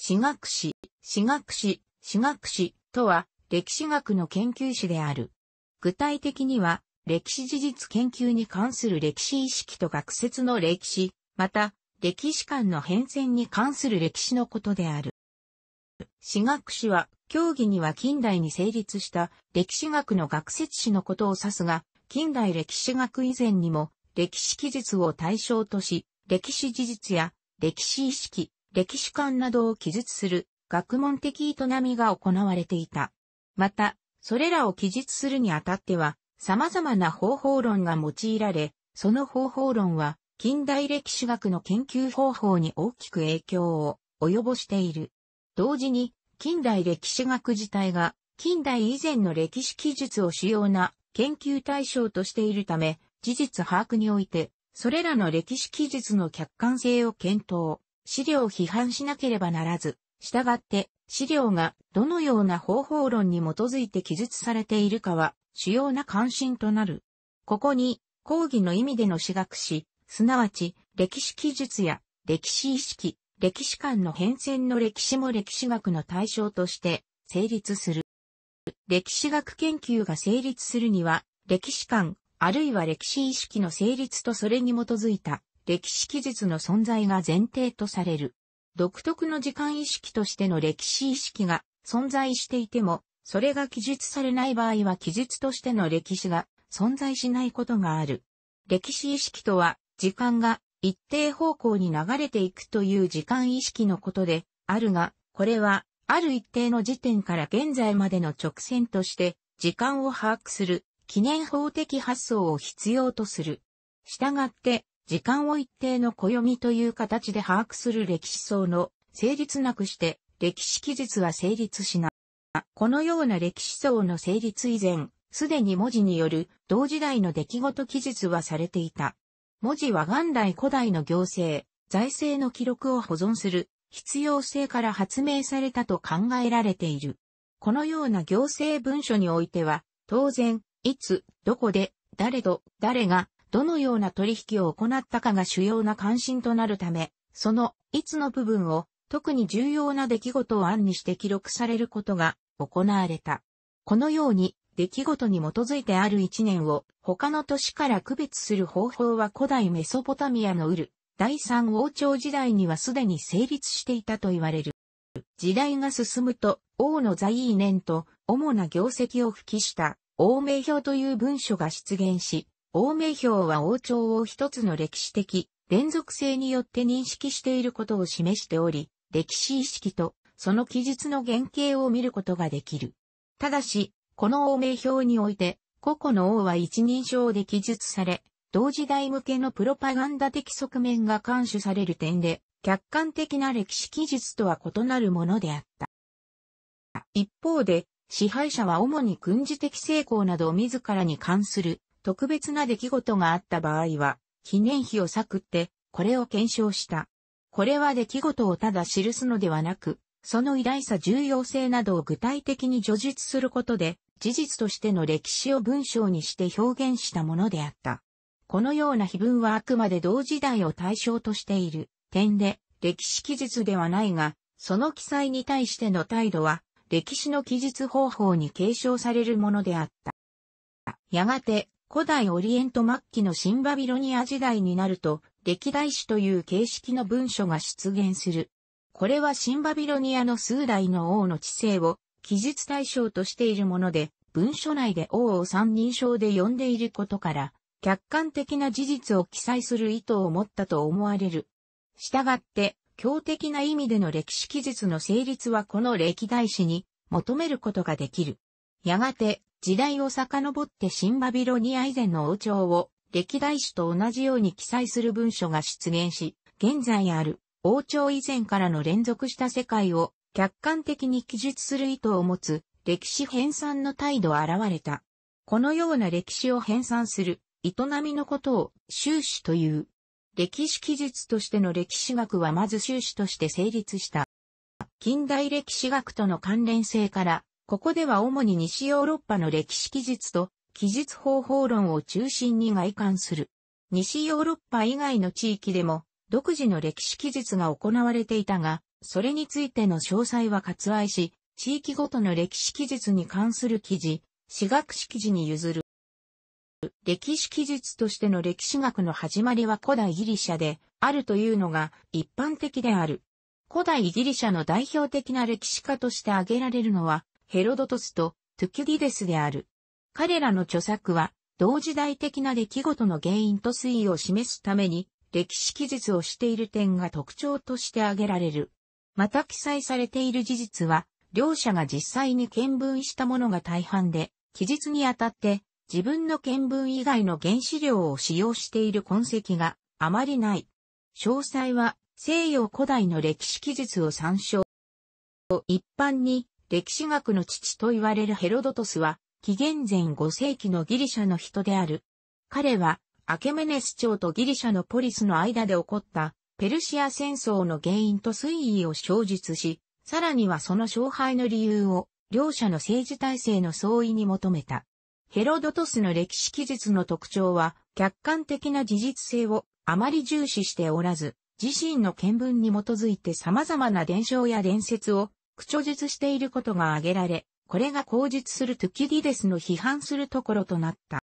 私学士、私学士、私学士とは歴史学の研究史である。具体的には歴史事実研究に関する歴史意識と学説の歴史、また歴史観の変遷に関する歴史のことである。私学史は、競技には近代に成立した歴史学の学説史のことを指すが、近代歴史学以前にも歴史記述を対象とし、歴史事実や歴史意識、歴史観などを記述する学問的営みが行われていた。また、それらを記述するにあたっては、様々な方法論が用いられ、その方法論は、近代歴史学の研究方法に大きく影響を及ぼしている。同時に、近代歴史学自体が、近代以前の歴史記述を主要な研究対象としているため、事実把握において、それらの歴史記述の客観性を検討。資料を批判しなければならず、したがって資料がどのような方法論に基づいて記述されているかは主要な関心となる。ここに講義の意味での私学史、すなわち歴史記述や歴史意識、歴史観の変遷の歴史も歴史学の対象として成立する。歴史学研究が成立するには歴史観あるいは歴史意識の成立とそれに基づいた歴史記述の存在が前提とされる。独特の時間意識としての歴史意識が存在していても、それが記述されない場合は記述としての歴史が存在しないことがある。歴史意識とは、時間が一定方向に流れていくという時間意識のことで、あるが、これは、ある一定の時点から現在までの直線として、時間を把握する、記念法的発想を必要とする。したがって、時間を一定の暦という形で把握する歴史層の成立なくして歴史記述は成立しない。このような歴史層の成立以前、すでに文字による同時代の出来事記述はされていた。文字は元来古代の行政、財政の記録を保存する必要性から発明されたと考えられている。このような行政文書においては、当然、いつ、どこで、誰と、誰が、どのような取引を行ったかが主要な関心となるため、そのいつの部分を特に重要な出来事を案にして記録されることが行われた。このように出来事に基づいてある一年を他の年から区別する方法は古代メソポタミアのウル、第三王朝時代にはすでに成立していたと言われる。時代が進むと王の在位年と主な業績を付記した王名表という文書が出現し、王名表は王朝を一つの歴史的連続性によって認識していることを示しており、歴史意識とその記述の原型を見ることができる。ただし、この王名表において、個々の王は一人称で記述され、同時代向けのプロパガンダ的側面が監視される点で、客観的な歴史記述とは異なるものであった。一方で、支配者は主に軍事的成功などを自らに関する特別な出来事があった場合は、記念碑を作って、これを検証した。これは出来事をただ記すのではなく、その偉大さ重要性などを具体的に叙述することで、事実としての歴史を文章にして表現したものであった。このような碑文はあくまで同時代を対象としている点で、歴史記述ではないが、その記載に対しての態度は、歴史の記述方法に継承されるものであった。やがて、古代オリエント末期のシンバビロニア時代になると、歴代史という形式の文書が出現する。これはシンバビロニアの数代の王の知性を記述対象としているもので、文書内で王を三人称で呼んでいることから、客観的な事実を記載する意図を持ったと思われる。したがって、強的な意味での歴史記述の成立はこの歴代史に求めることができる。やがて、時代を遡って新バビロニア以前の王朝を、歴代史と同じように記載する文書が出現し、現在ある王朝以前からの連続した世界を客観的に記述する意図を持つ歴史編纂の態度現れた。このような歴史を編纂する営みのことを終始という。歴史記述としての歴史学はまず終始として成立した。近代歴史学との関連性からここでは主に西ヨーロッパの歴史記述と記述方法論を中心に外観する。西ヨーロッパ以外の地域でも独自の歴史記述が行われていたが、それについての詳細は割愛し、地域ごとの歴史記述に関する記事、史学史記事に譲る。歴史記述としての歴史学の始まりは古代ギリシャであるというのが一般的である。古代ギリシャの代表的な歴史家として挙げられるのはヘロドトスとトゥキュディデスである。彼らの著作は、同時代的な出来事の原因と推移を示すために、歴史記述をしている点が特徴として挙げられる。また記載されている事実は、両者が実際に見聞したものが大半で、記述にあたって自分の見聞以外の原資料を使用している痕跡があまりない。詳細は西洋古代の歴史記述を参照。一般に歴史学の父と言われるヘロドトスは、紀元前5世紀のギリシャの人である。彼は、アケメネス朝とギリシャのポリスの間で起こったペルシア戦争の原因と推移を詳述し、さらにはその勝敗の理由を両者の政治体制の相違に求めた。ヘロドトスの歴史記述の特徴は客観的な事実性をあまり重視しておらず、自身の見聞に基づいて様々な伝承や伝説を著述していることが挙げられ、これが口述するトゥキディデスの批判するところとなった。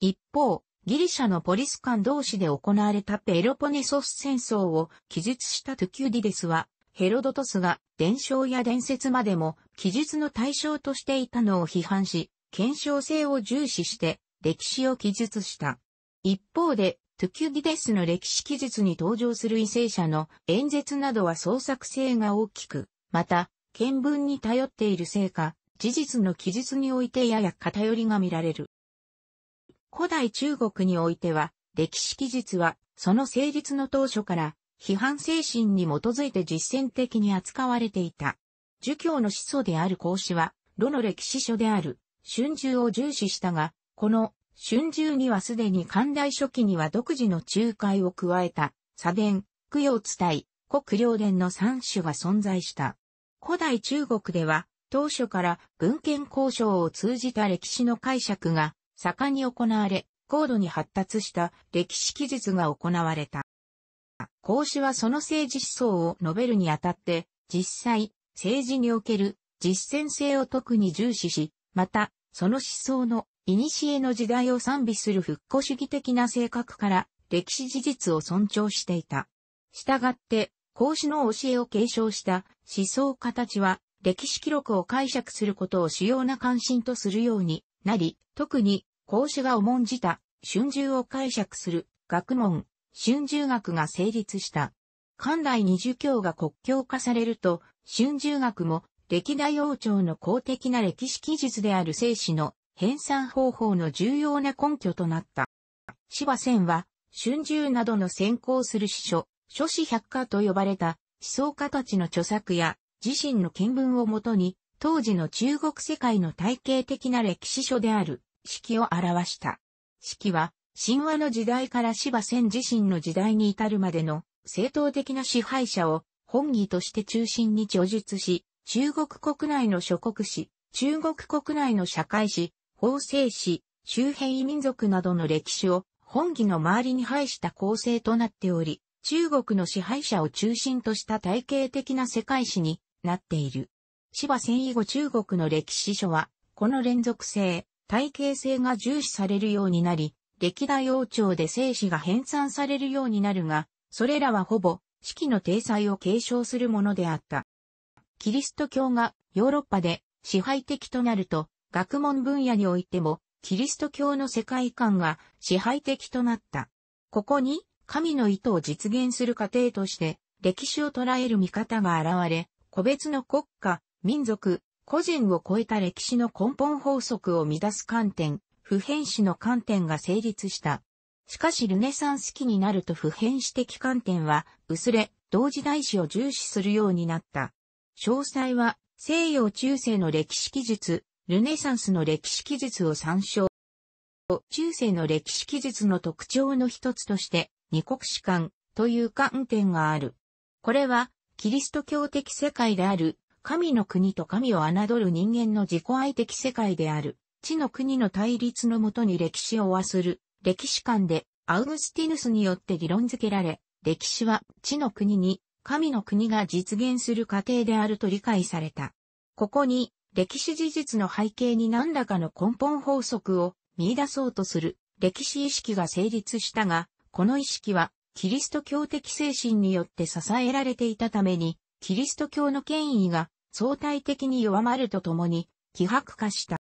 一方、ギリシャのポリス間同士で行われたペロポネソス戦争を記述したトゥキュディデスは、ヘロドトスが伝承や伝説までも記述の対象としていたのを批判し、検証性を重視して歴史を記述した。一方で、トゥキュディデスの歴史記述に登場する為政者の演説などは創作性が大きく、また、見聞に頼っているせいか、事実の記述においてやや偏りが見られる。古代中国においては、歴史記述は、その成立の当初から、批判精神に基づいて実践的に扱われていた。儒教の始祖である孔子は、炉の歴史書である、春秋を重視したが、この、春秋にはすでに寛大初期には独自の仲介を加えた、左伝、供養伝い、国領伝の三種が存在した。古代中国では、当初から文献交渉を通じた歴史の解釈が盛んに行われ、高度に発達した歴史記述が行われた。孔子はその政治思想を述べるにあたって、実際、政治における実践性を特に重視し、また、その思想の古の時代を賛美する復古主義的な性格から歴史事実を尊重していた。したがって、孔子の教えを継承した思想家たちは、歴史記録を解釈することを主要な関心とするようになり、特に孔子が重んじた春秋を解釈する学問、春秋学が成立した。関代二儒教が国教化されると、春秋学も歴代王朝の公的な歴史記述である生死の編纂方法の重要な根拠となった。芝仙は、春秋などの先行する史書、諸子百科と呼ばれた思想家たちの著作や自身の見聞をもとに当時の中国世界の体系的な歴史書である四季を表した。四季は神話の時代から芝仙自身の時代に至るまでの正当的な支配者を本義として中心に著述し、中国国内の諸国史、中国国内の社会史、法制史、周辺異民族などの歴史を本義の周りに配した構成となっており、中国の支配者を中心とした体系的な世界史になっている。芝戦以後中国の歴史書は、この連続性、体系性が重視されるようになり、歴代王朝で生死が編纂されるようになるが、それらはほぼ、式の体裁を継承するものであった。キリスト教がヨーロッパで支配的となると、学問分野においても、キリスト教の世界観が支配的となった。ここに、神の意図を実現する過程として、歴史を捉える見方が現れ、個別の国家、民族、個人を超えた歴史の根本法則を乱す観点、普遍史の観点が成立した。しかしルネサンス期になると普遍史的観点は薄れ、同時代史を重視するようになった。詳細は西洋中世の歴史記述、ルネサンスの歴史記述を参照。中世の歴史記述の特徴の一つとして、二国史観という観点がある。これは、キリスト教的世界である、神の国と神を侮る人間の自己愛的世界である、地の国の対立のもとに歴史を忘る、歴史観で、アウグスティヌスによって理論づけられ、歴史は地の国に、神の国が実現する過程であると理解された。ここに、歴史事実の背景に何らかの根本法則を見出そうとする歴史意識が成立したが、この意識は、キリスト教的精神によって支えられていたために、キリスト教の権威が相対的に弱まるとともに、希薄化した。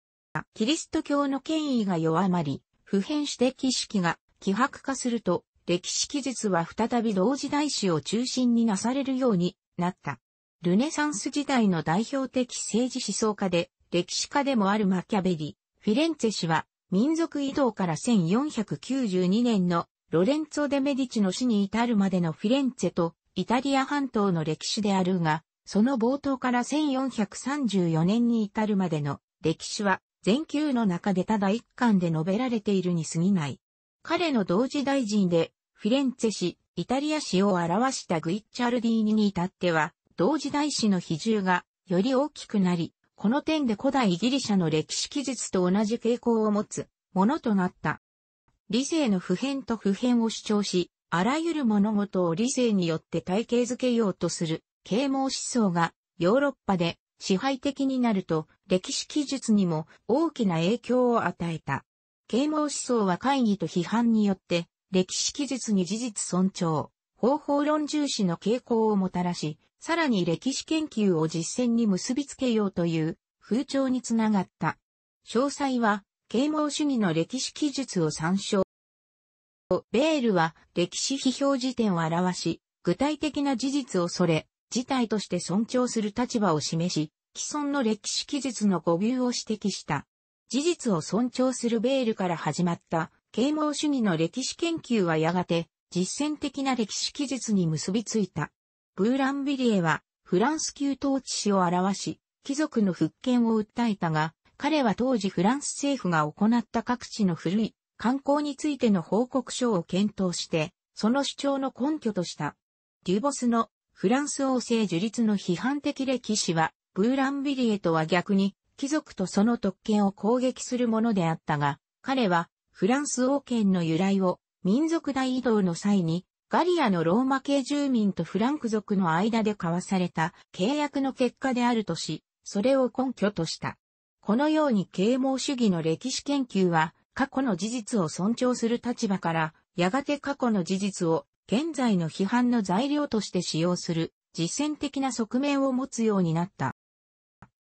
キリスト教の権威が弱まり、普遍指摘意識が希薄化すると、歴史記述は再び同時代史を中心になされるようになった。ルネサンス時代の代表的政治思想家で、歴史家でもあるマキャベリ、フィレンツェ氏は、民族移動から1492年のロレンツォ・デ・メディチの死に至るまでのフィレンツェとイタリア半島の歴史であるが、その冒頭から1434年に至るまでの歴史は全球の中でただ一巻で述べられているに過ぎない。彼の同時大臣でフィレンツェ氏、イタリア氏を表したグイッチャルディーニに至っては、同時代史の比重がより大きくなり、この点で古代ギリシャの歴史記述と同じ傾向を持つものとなった。理性の普遍と普遍を主張し、あらゆる物事を理性によって体系づけようとする、啓蒙思想がヨーロッパで支配的になると歴史記述にも大きな影響を与えた。啓蒙思想は会議と批判によって歴史記述に事実尊重、方法論重視の傾向をもたらし、さらに歴史研究を実践に結びつけようという風潮につながった。詳細は啓蒙主義の歴史記述を参照。ベールは歴史批評辞典を表し、具体的な事実をそれ、事態として尊重する立場を示し、既存の歴史記述の誤謬を指摘した。事実を尊重するベールから始まった啓蒙主義の歴史研究はやがて実践的な歴史記述に結びついた。ブーランビリエはフランス旧統治史を表し、貴族の復権を訴えたが、彼は当時フランス政府が行った各地の古い観光についての報告書を検討して、その主張の根拠とした。デュボスのフランス王政樹立の批判的歴史は、ブーランビリエとは逆に、貴族とその特権を攻撃するものであったが、彼はフランス王権の由来を民族大移動の際に、ガリアのローマ系住民とフランク族の間で交わされた契約の結果であるとし、それを根拠とした。このように啓蒙主義の歴史研究は、過去の事実を尊重する立場から、やがて過去の事実を現在の批判の材料として使用する実践的な側面を持つようになった。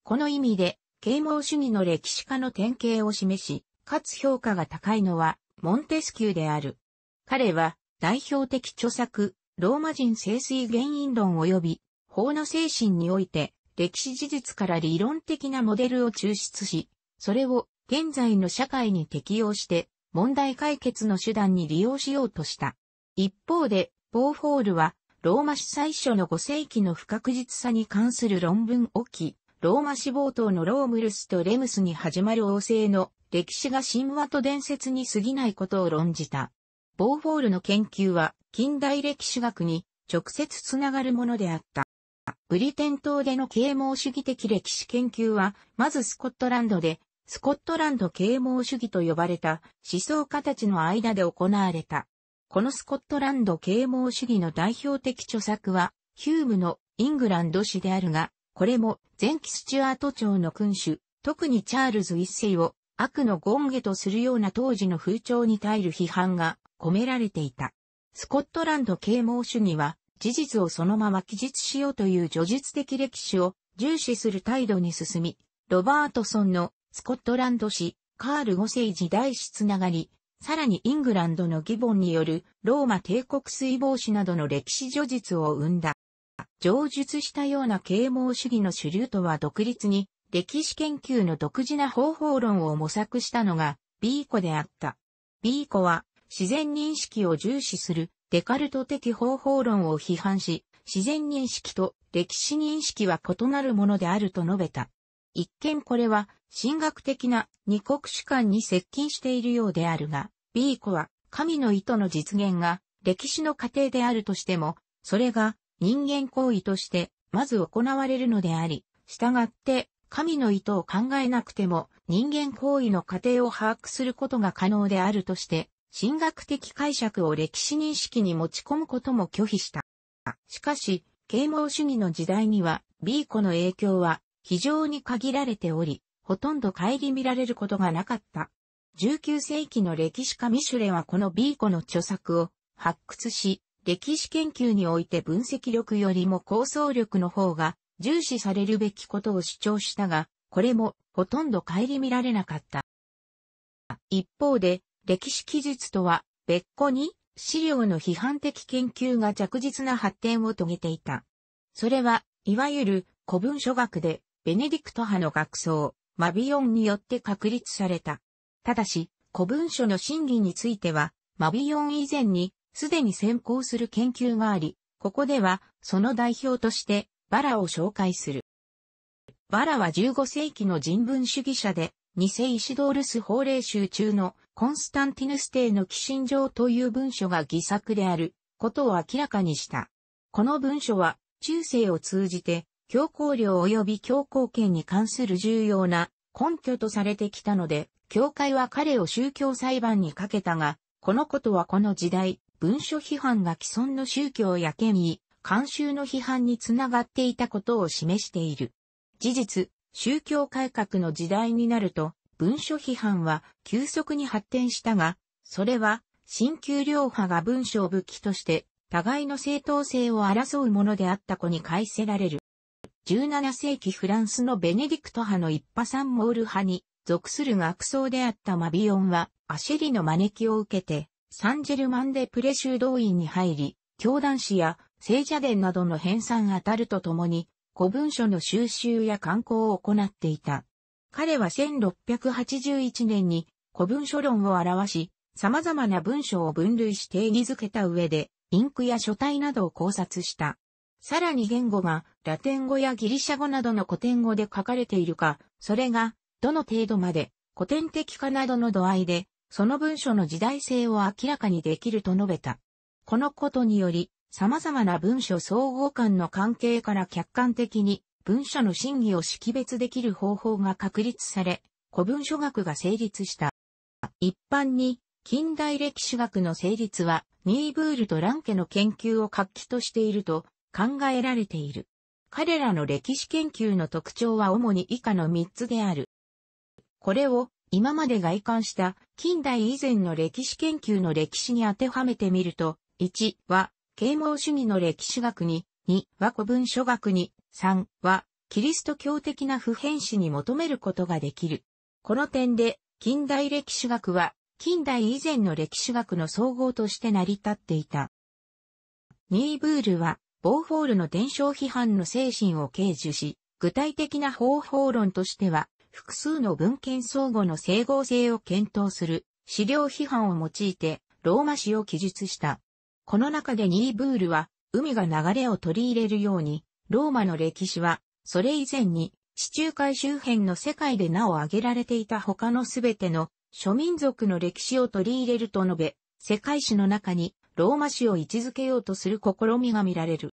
この意味で、啓蒙主義の歴史家の典型を示し、かつ評価が高いのは、モンテスキューである。彼は、代表的著作、ローマ人聖水原因論及び、法の精神において、歴史事実から理論的なモデルを抽出し、それを現在の社会に適用して問題解決の手段に利用しようとした。一方で、ポーフォールは、ローマ史最初の5世紀の不確実さに関する論文を記、ローマ史冒頭のロームルスとレムスに始まる王政の歴史が神話と伝説に過ぎないことを論じた。ボーフォールの研究は近代歴史学に直接つながるものであった。ブリテン島での啓蒙主義的歴史研究は、まずスコットランドで、スコットランド啓蒙主義と呼ばれた思想家たちの間で行われた。このスコットランド啓蒙主義の代表的著作は、ヒュームのイングランド史であるが、これも前期スチュアート朝の君主、特にチャールズ一世を悪の権下とするような当時の風潮に耐える批判が込められていた。スコットランド啓蒙主義は事実をそのまま記述しようという叙述的歴史を重視する態度に進み、ロバートソンのスコットランド史、カール5世時代史つながり、さらにイングランドのギボンによるローマ帝国水防史などの歴史叙述を生んだ。上述したような啓蒙主義の主流とは独立に、歴史研究の独自な方法論を模索したのが、ビーコであった。ビーコは、自然認識を重視するデカルト的方法論を批判し、自然認識と歴史認識は異なるものであると述べた。一見これは、神学的な二国主観に接近しているようであるが、B 子は、神の意図の実現が、歴史の過程であるとしても、それが、人間行為として、まず行われるのであり、従って、神の意図を考えなくても、人間行為の過程を把握することが可能であるとして、神学的解釈を歴史認識に持ち込むことも拒否した。しかし、啓蒙主義の時代には、ビーコの影響は非常に限られており、ほとんど顧みられることがなかった。19世紀の歴史家ミシュレはこのビーコの著作を発掘し、歴史研究において分析力よりも構想力の方が重視されるべきことを主張したが、これもほとんど顧みられなかった。一方で、歴史記述とは別個に資料の批判的研究が着実な発展を遂げていた。それは、いわゆる古文書学で、ベネディクト派の学僧、マビオンによって確立された。ただし、古文書の真偽については、マビオン以前に、すでに先行する研究があり、ここでは、その代表として、バラを紹介する。バラは15世紀の人文主義者で、偽イシドールス法令集中のコンスタンティヌス帝の寄進状という文書が偽作であることを明らかにした。この文書は中世を通じて教皇領及び教皇権に関する重要な根拠とされてきたので、教会は彼を宗教裁判にかけたが、このことはこの時代、文書批判が既存の宗教や権威、慣習の批判につながっていたことを示している。事実、宗教改革の時代になると、文書批判は急速に発展したが、それは、新旧両派が文書を武器として、互いの正当性を争うものであった子に返せられる。17世紀フランスのベネディクト派の一派サンモール派に属する学僧であったマビオンは、アシェリの招きを受けて、サンジェルマンでプレ修道院に入り、教団史や聖者伝などの編纂あたるとともに、古文書の収集や刊行を行っていた。彼は1681年に古文書論を表し、様々な文章を分類し定義づけた上で、インクや書体などを考察した。さらに言語がラテン語やギリシャ語などの古典語で書かれているか、それがどの程度まで古典的かなどの度合いで、その文書の時代性を明らかにできると述べた。このことにより、様々な文書総合間の関係から客観的に文書の真偽を識別できる方法が確立され、古文書学が成立した。一般に、近代歴史学の成立は、ニーブールとランケの研究を活気としていると考えられている。彼らの歴史研究の特徴は主に以下の3つである。これを今まで外観した近代以前の歴史研究の歴史に当てはめてみると、1は啓蒙主義の歴史学に、2は古文書学に、3は、キリスト教的な普遍史に求めることができる。この点で、近代歴史学は、近代以前の歴史学の総合として成り立っていた。ニーブールは、ボーフォールの伝承批判の精神を掲示し、具体的な方法論としては、複数の文献相互の整合性を検討する資料批判を用いてローマ史を記述した。この中でニーブールは海が流れを取り入れるようにローマの歴史は、それ以前に地中海周辺の世界で名を挙げられていた他のすべての諸民族の歴史を取り入れると述べ、世界史の中にローマ史を位置づけようとする試みが見られる。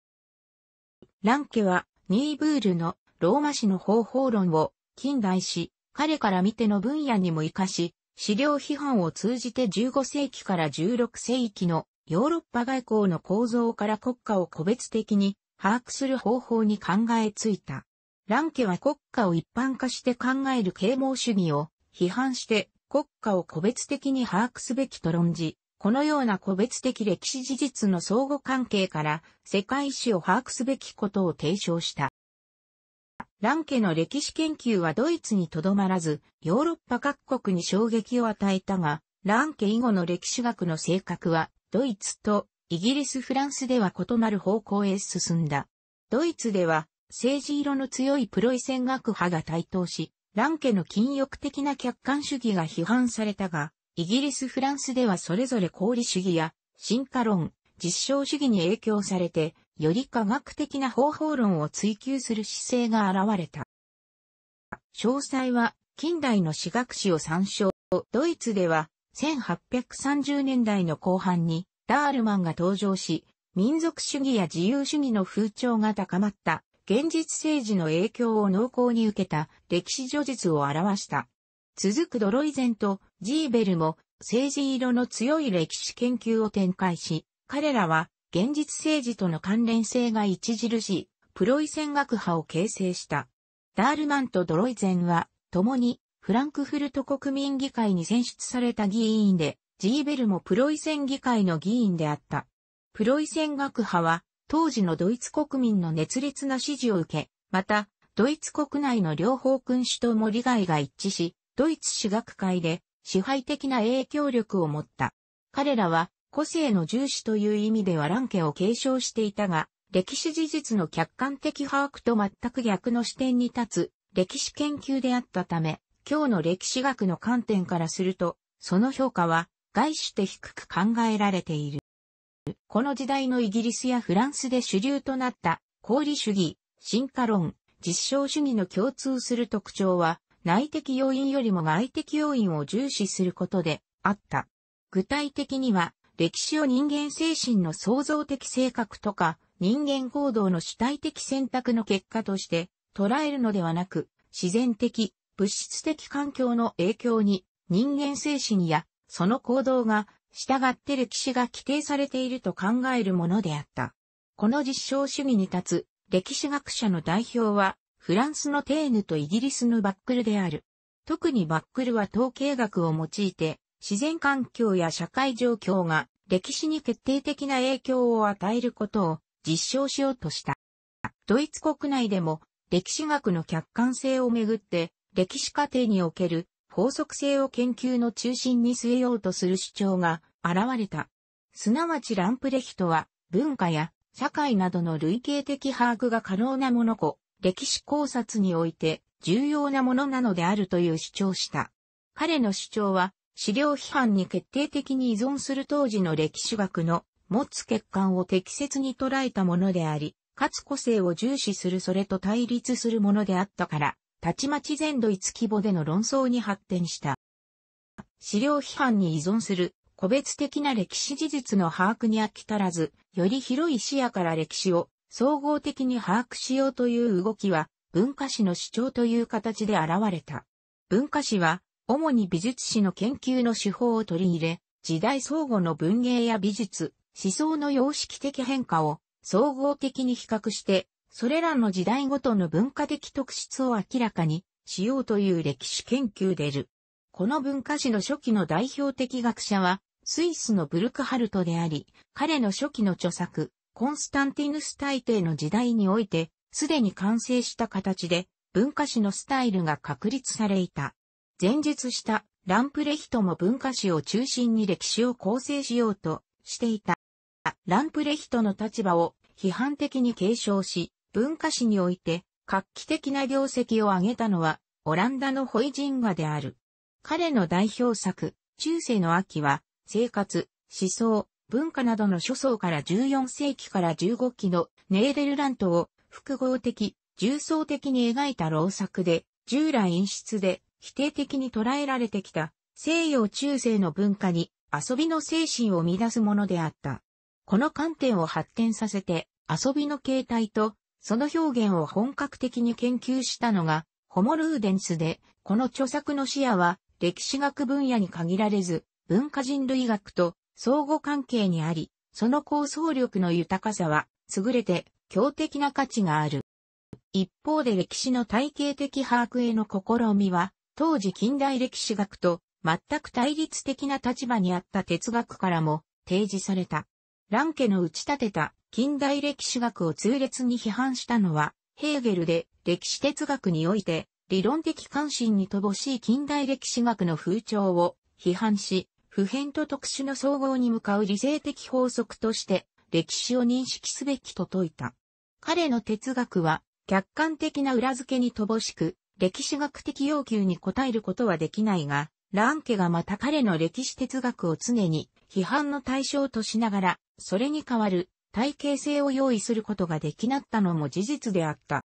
ランケはニーブールのローマ史の方法論を近代史、彼から見ての分野にも活かし、資料批判を通じて15世紀から16世紀のヨーロッパ外交の構造から国家を個別的に把握する方法に考えついた。ランケは国家を一般化して考える啓蒙主義を批判して国家を個別的に把握すべきと論じ、このような個別的歴史事実の相互関係から世界史を把握すべきことを提唱した。ランケの歴史研究はドイツにとどまらず、ヨーロッパ各国に衝撃を与えたが、ランケ以後の歴史学の性格は、ドイツとイギリス・フランスでは異なる方向へ進んだ。ドイツでは、政治色の強いプロイセン学派が台頭し、ランケの禁欲的な客観主義が批判されたが、イギリス・フランスではそれぞれ功理主義や進化論、実証主義に影響されて、より科学的な方法論を追求する姿勢が現れた。詳細は近代の私学史を参照。ドイツでは1830年代の後半にダールマンが登場し、民族主義や自由主義の風潮が高まった、現実政治の影響を濃厚に受けた歴史叙述を表した。続くドロイゼンとジーベルも政治色の強い歴史研究を展開し、彼らは現実政治との関連性が著しいプロイセン学派を形成した。ダールマンとドロイゼンは共にフランクフルト国民議会に選出された議員で、ジーベルもプロイセン議会の議員であった。プロイセン学派は、当時のドイツ国民の熱烈な支持を受け、また、ドイツ国内の両方君主とも利害が一致し、ドイツ史学会で支配的な影響力を持った。彼らは個性の重視という意味ではラン家を継承していたが、歴史事実の客観的把握と全く逆の視点に立つ歴史研究であったため、今日の歴史学の観点からすると、その評価は概して低く考えられている。この時代のイギリスやフランスで主流となった功利主義、進化論、実証主義の共通する特徴は内的要因よりも外的要因を重視することであった。具体的には歴史を人間精神の創造的性格とか人間行動の主体的選択の結果として捉えるのではなく自然的、物質的環境の影響に人間精神やその行動が、従って歴史が規定されていると考えるものであった。この実証主義に立つ、歴史学者の代表は、フランスのテーヌとイギリスのバックルである。特にバックルは統計学を用いて、自然環境や社会状況が歴史に決定的な影響を与えることを実証しようとした。ドイツ国内でも歴史学の客観性をめぐって歴史過程における法則性を研究の中心に据えようとする主張が現れた。すなわちランプレヒトは文化や社会などの類型的把握が可能なものこ、歴史考察において重要なものなのであるという主張した。彼の主張は資料批判に決定的に依存する当時の歴史学の持つ欠陥を適切に捉えたものであり、かつ個性を重視するそれと対立するものであったから、たちまち全ドイツ規模での論争に発展した。資料批判に依存する個別的な歴史事実の把握に飽き足らず、より広い視野から歴史を総合的に把握しようという動きは、文化史の主張という形で現れた。文化史は、主に美術史の研究の手法を取り入れ、時代相互の文芸や美術、思想の様式的変化を総合的に比較してそれらの時代ごとの文化的特質を明らかにしようという歴史研究でる。この文化史の初期の代表的学者は、スイスのブルクハルトであり、彼の初期の著作、コンスタンティヌス大帝の時代において、すでに完成した形で、文化史のスタイルが確立されいた。前述したランプレヒトも文化史を中心に歴史を構成しようとしていた。ランプレヒトの立場を批判的に継承し、文化史において画期的な業績を挙げたのはオランダのホイジンガである。彼の代表作、中世の秋は、生活、思想、文化などの諸層から14世紀から15期のネーデルラントを複合的、重層的に描いた老作で、従来演出で否定的に捉えられてきた西洋中世の文化に遊びの精神を乱すものであった。この観点を発展させて遊びの形態とその表現を本格的に研究したのが、ホモルーデンスで、この著作の視野は、歴史学分野に限られず、文化人類学と相互関係にあり、その構想力の豊かさは、優れて、強敵な価値がある。一方で歴史の体系的把握への試みは、当時近代歴史学と全く対立的な立場にあった哲学からも提示された。ランケの打ち立てた近代歴史学を痛烈に批判したのは、ヘーゲルで歴史哲学において理論的関心に乏しい近代歴史学の風潮を批判し、普遍と特殊の総合に向かう理性的法則として歴史を認識すべきと説いた。彼の哲学は客観的な裏付けに乏しく、歴史学的要求に応えることはできないが、ランケがまた彼の歴史哲学を常に批判の対象としながら、それに代わる体系性を用意することができなったのも事実であった。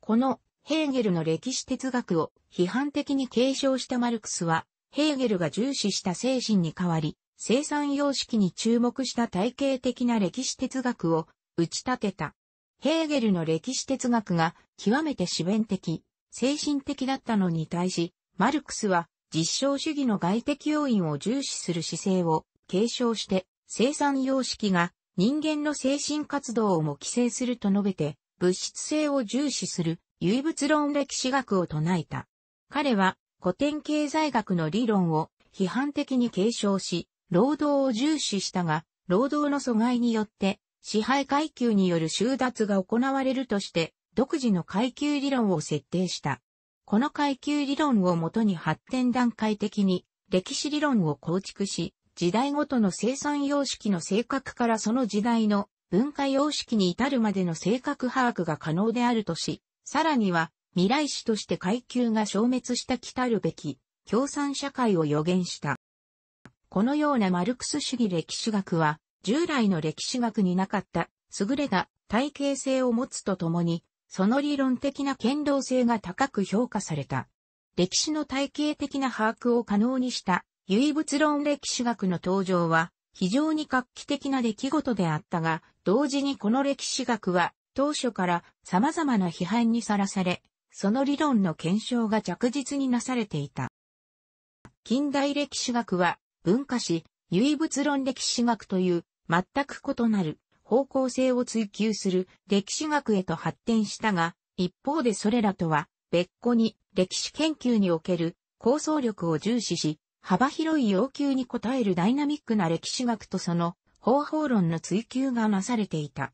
このヘーゲルの歴史哲学を批判的に継承したマルクスは、ヘーゲルが重視した精神に代わり、生産様式に注目した体系的な歴史哲学を打ち立てた。ヘーゲルの歴史哲学が極めて自弁的、精神的だったのに対し、マルクスは実証主義の外的要因を重視する姿勢を継承して、生産様式が人間の精神活動をも規制すると述べて、物質性を重視する唯物論歴史学を唱えた。彼は古典経済学の理論を批判的に継承し、労働を重視したが、労働の阻害によって支配階級による収奪が行われるとして、独自の階級理論を設定した。この階級理論をもとに発展段階的に歴史理論を構築し、時代ごとの生産様式の性格からその時代の文化様式に至るまでの性格把握が可能であるとし、さらには未来史として階級が消滅した来たるべき共産社会を予言した。このようなマルクス主義歴史学は従来の歴史学になかった優れた体系性を持つとともに、その理論的な堅牢性が高く評価された。歴史の体系的な把握を可能にした唯物論歴史学の登場は非常に画期的な出来事であったが、同時にこの歴史学は当初から様々な批判にさらされ、その理論の検証が着実になされていた。近代歴史学は文化史、唯物論歴史学という全く異なる方向性を追求する歴史学へと発展したが、一方でそれらとは別個に歴史研究における構想力を重視し、幅広い要求に応えるダイナミックな歴史学とその方法論の追求がなされていた。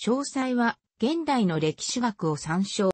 詳細は現代の歴史学を参照。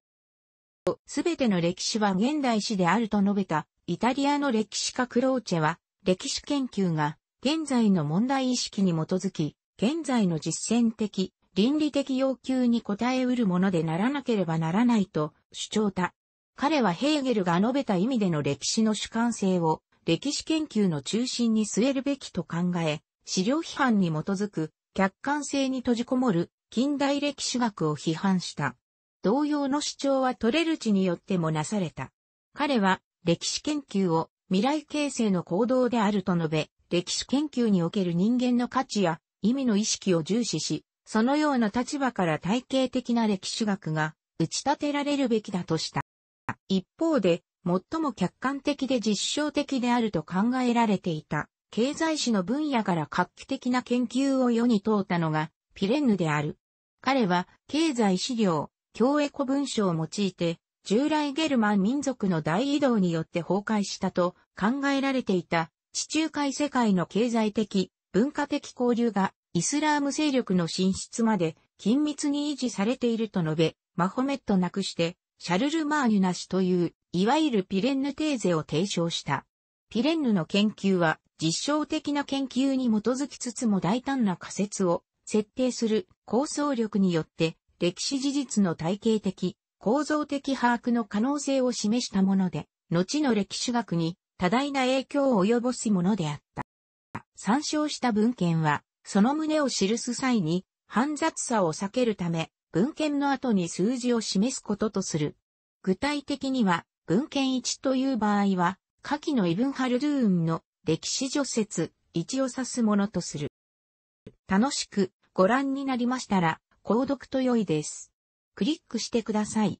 すべての歴史は現代史であると述べたイタリアの歴史家クローチェは歴史研究が現在の問題意識に基づき現在の実践的倫理的要求に応えうるものでならなければならないと主張た。彼はヘーゲルが述べた意味での歴史の主観性を歴史研究の中心に据えるべきと考え、資料批判に基づく客観性に閉じこもる近代歴史学を批判した。同様の主張はトレルチによってもなされた。彼は歴史研究を未来形成の行動であると述べ、歴史研究における人間の価値や意味の意識を重視し、そのような立場から体系的な歴史学が打ち立てられるべきだとした。一方で、最も客観的で実証的であると考えられていた、経済史の分野から画期的な研究を世に問うたのが、ピレンヌである。彼は、経済資料、教栄コ文書を用いて、従来ゲルマン民族の大移動によって崩壊したと考えられていた地中海世界の経済的、文化的交流がイスラーム勢力の進出まで緊密に維持されていると述べ、マホメットなくしてシャルルマーニュなしといういわゆるピレンヌテーゼを提唱した。ピレンヌの研究は実証的な研究に基づきつつも大胆な仮説を設定する構想力によって歴史事実の体系的、構造的把握の可能性を示したもので、後の歴史学に多大な影響を及ぼすものであった。参照した文献は、その旨を記す際に、煩雑さを避けるため、文献の後に数字を示すこととする。具体的には、文献1という場合は、下記のイブンハルドゥーンの歴史除説1を指すものとする。楽しくご覧になりましたら、購読と良いです。クリックしてください。